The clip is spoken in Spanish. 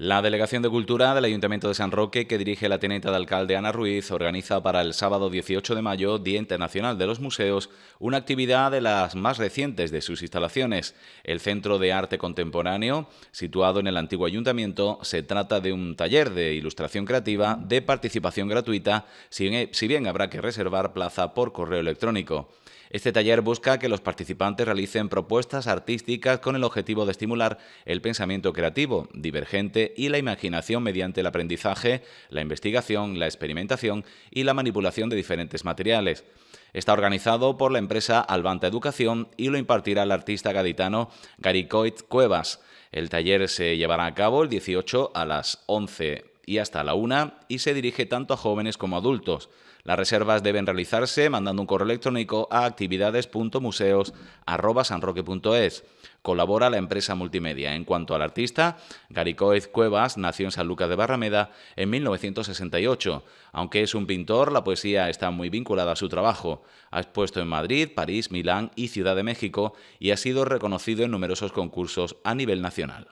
La Delegación de Cultura del Ayuntamiento de San Roque, que dirige la teniente de alcalde Ana Ruiz, organiza para el sábado 18 de mayo, Día Internacional de los Museos, una actividad de las más recientes de sus instalaciones. El Centro de Arte Contemporáneo, situado en el antiguo ayuntamiento, se trata de un taller de ilustración creativa de participación gratuita, si bien habrá que reservar plaza por correo electrónico. Este taller busca que los participantes realicen propuestas artísticas con el objetivo de estimular el pensamiento creativo, divergente y la imaginación mediante el aprendizaje, la investigación, la experimentación y la manipulación de diferentes materiales. Está organizado por la empresa Albanta Educación y lo impartirá el artista gaditano Garicoit Cuevas. El taller se llevará a cabo el 18 a las 11 y hasta la una, y se dirige tanto a jóvenes como a adultos. Las reservas deben realizarse mandando un correo electrónico a actividades.museos.sanroque.es. Colabora la empresa multimedia. En cuanto al artista, ...Garicoez Cuevas nació en San Lucas de Barrameda en 1968. Aunque es un pintor, la poesía está muy vinculada a su trabajo. Ha expuesto en Madrid, París, Milán y Ciudad de México y ha sido reconocido en numerosos concursos a nivel nacional.